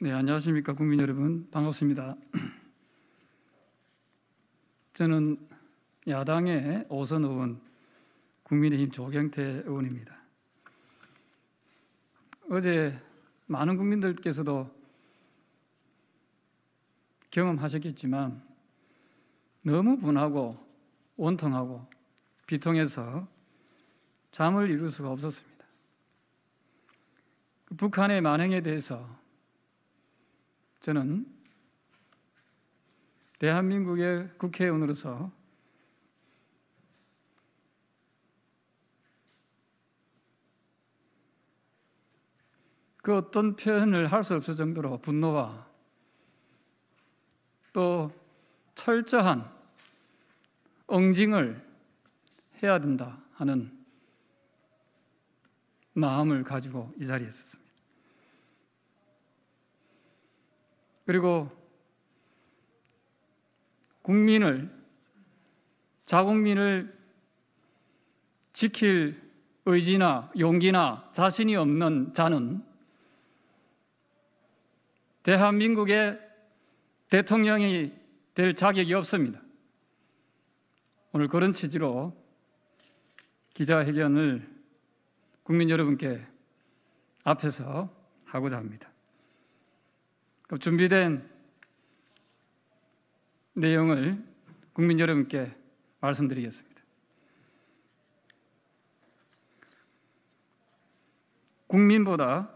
네, 안녕하십니까 국민 여러분 반갑습니다. 저는 야당의 오선 의원 국민의힘 조경태 의원입니다. 어제 많은 국민들께서도 경험하셨겠지만 너무 분하고 원통하고 비통해서 잠을 이룰 수가 없었습니다. 북한의 만행에 대해서 저는 대한민국의 국회의원으로서 그 어떤 표현을 할 수 없을 정도로 분노와 또 철저한 엉징을 해야 된다 하는 마음을 가지고 이 자리에 있었습니다. 그리고 국민을 자국민을 지킬 의지나 용기나 자신이 없는 자는 대한민국의 대통령이 될 자격이 없습니다. 오늘 그런 취지로 기자회견을 국민 여러분께 앞에서 하고자 합니다. 준비된 내용을 국민 여러분께 말씀드리겠습니다. 국민보다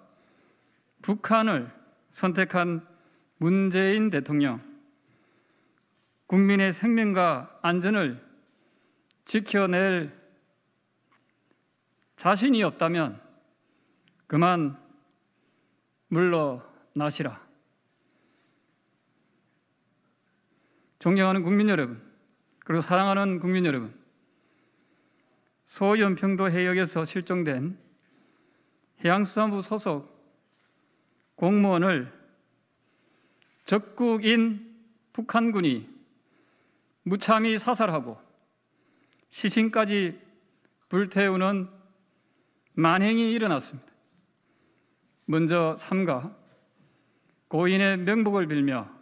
북한을 선택한 문재인 대통령, 국민의 생명과 안전을 지켜낼 자신이 없다면 그만 물러나시라. 존경하는 국민 여러분, 그리고 사랑하는 국민 여러분, 소연평도 해역에서 실종된 해양수산부 소속 공무원을 적국인 북한군이 무참히 사살하고 시신까지 불태우는 만행이 일어났습니다. 먼저 삼가 고인의 명복을 빌며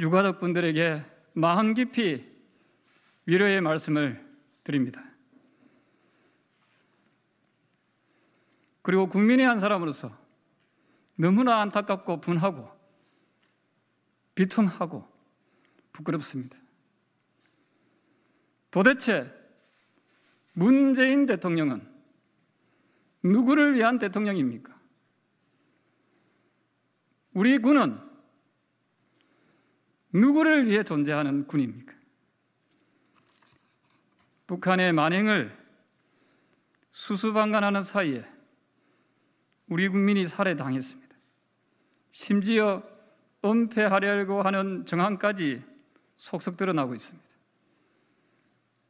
유가족 분들에게 마음 깊이 위로의 말씀을 드립니다. 그리고 국민의 한 사람으로서 너무나 안타깝고 분하고 비통하고 부끄럽습니다. 도대체 문재인 대통령은 누구를 위한 대통령입니까? 우리 군은 누구를 위해 존재하는 군입니까? 북한의 만행을 수수방관하는 사이에 우리 국민이 살해당했습니다. 심지어 은폐하려고 하는 정황까지 속속 드러나고 있습니다.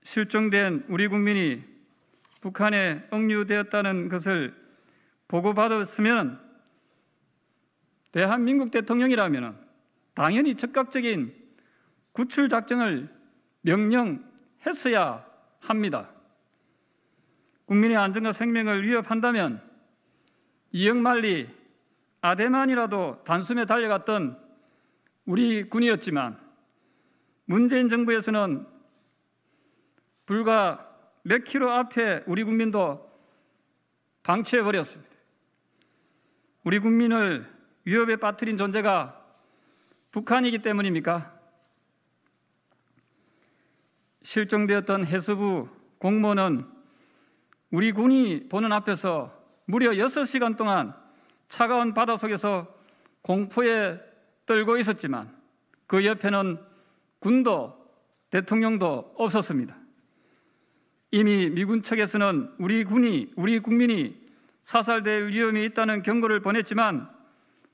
실종된 우리 국민이 북한에 억류되었다는 것을 보고받았으면 대한민국 대통령이라면 당연히 즉각적인 구출 작전을 명령했어야 합니다. 국민의 안전과 생명을 위협한다면 이영만리 아데만이라도 단숨에 달려갔던 우리 군이었지만 문재인 정부에서는 불과 몇 킬로 앞에 우리 국민도 방치해 버렸습니다. 우리 국민을 위협에 빠뜨린 존재가 북한이기 때문입니까? 실종되었던 해수부 공무원은 우리 군이 보는 앞에서 무려 6시간 동안 차가운 바다 속에서 공포에 떨고 있었지만 그 옆에는 군도 대통령도 없었습니다. 이미 미군 측에서는 우리 군이, 우리 국민이 사살될 위험이 있다는 경고를 보냈지만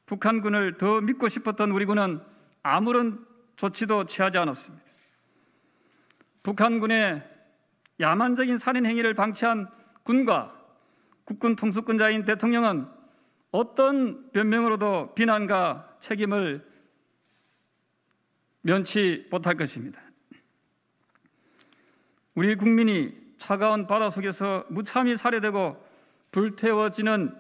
북한군을 더 믿고 싶었던 우리 군은 아무런 조치도 취하지 않았습니다. 북한군의 야만적인 살인 행위를 방치한 군과 국군 통수권자인 대통령은 어떤 변명으로도 비난과 책임을 면치 못할 것입니다. 우리 국민이 차가운 바다 속에서 무참히 살해되고 불태워지는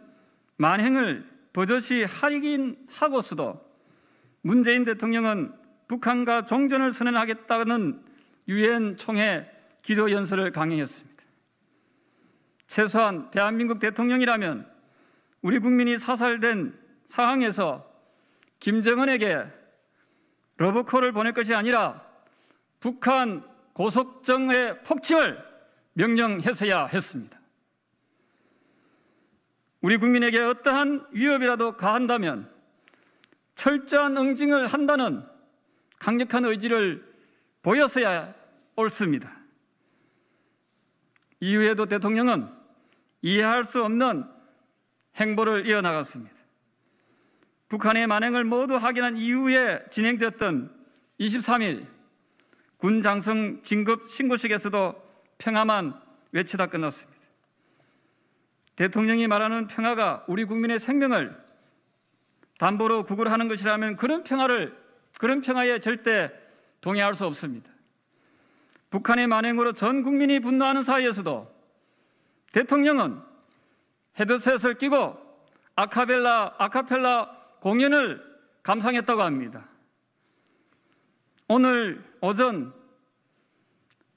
만행을 버젓이 할긴하고서도 문재인 대통령은 북한과 종전을 선언하겠다는 유엔 총회 기도 연설을 강행했습니다. 최소한 대한민국 대통령이라면 우리 국민이 사살된 상황에서 김정은에게 러브콜을 보낼 것이 아니라 북한 고속정의 폭침을 명령했어야 했습니다. 우리 국민에게 어떠한 위협이라도 가한다면 철저한 응징을 한다는 강력한 의지를 보여서야 옳습니다. 이후에도 대통령은 이해할 수 없는 행보를 이어나갔습니다. 북한의 만행을 모두 확인한 이후에 진행됐던 23일 군 장성 진급 신고식에서도 평화만 외치다 끝났습니다. 대통령이 말하는 평화가 우리 국민의 생명을 담보로 구걸하는 것이라면 그런 평화를 그런 평화에 절대 동의할 수 없습니다. 북한의 만행으로 전 국민이 분노하는 사이에서도 대통령은 헤드셋을 끼고 아카벨라 아카펠라 공연을 감상했다고 합니다. 오늘 오전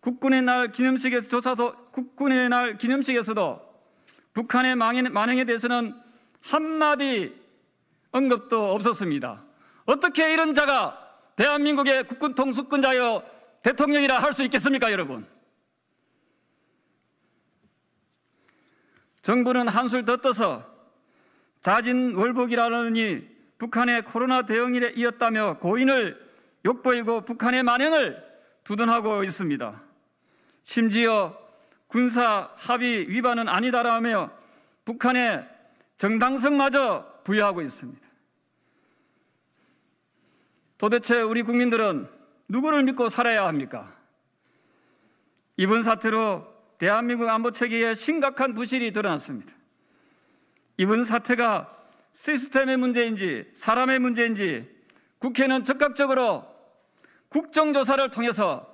국군의 날 기념식에서조차도 국군의 날 기념식에서도 북한의 만행에 대해서는 한마디 언급도 없었습니다. 어떻게 이런 자가 대한민국의 국군 통수권자여 대통령이라 할 수 있겠습니까, 여러분? 정부는 한술 더 떠서 자진 월북이라느니 북한의 코로나 대응일에 이었다며 고인을 욕보이고 북한의 만행을 두둔하고 있습니다. 심지어 군사 합의 위반은 아니다라며 북한의 정당성마저 부여하고 있습니다. 도대체 우리 국민들은 누구를 믿고 살아야 합니까? 이번 사태로 대한민국 안보 체계에 심각한 부실이 드러났습니다. 이번 사태가 시스템의 문제인지 사람의 문제인지 국회는 적극적으로 국정조사를 통해서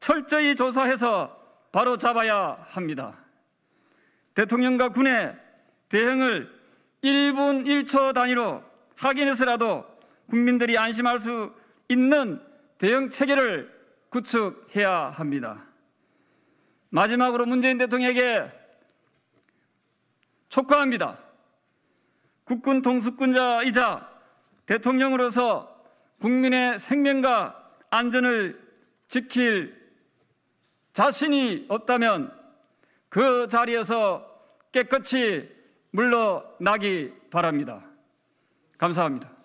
철저히 조사해서 바로 잡아야 합니다. 대통령과 군의 대응을 1분 1초 단위로 확인해서라도 국민들이 안심할 수 있는 대응 체계를 구축해야 합니다. 마지막으로 문재인 대통령에게 촉구합니다. 국군 통수권자이자 대통령으로서 국민의 생명과 안전을 지킬 자신이 없다면 그 자리에서 깨끗이 물러나기 바랍니다. 감사합니다.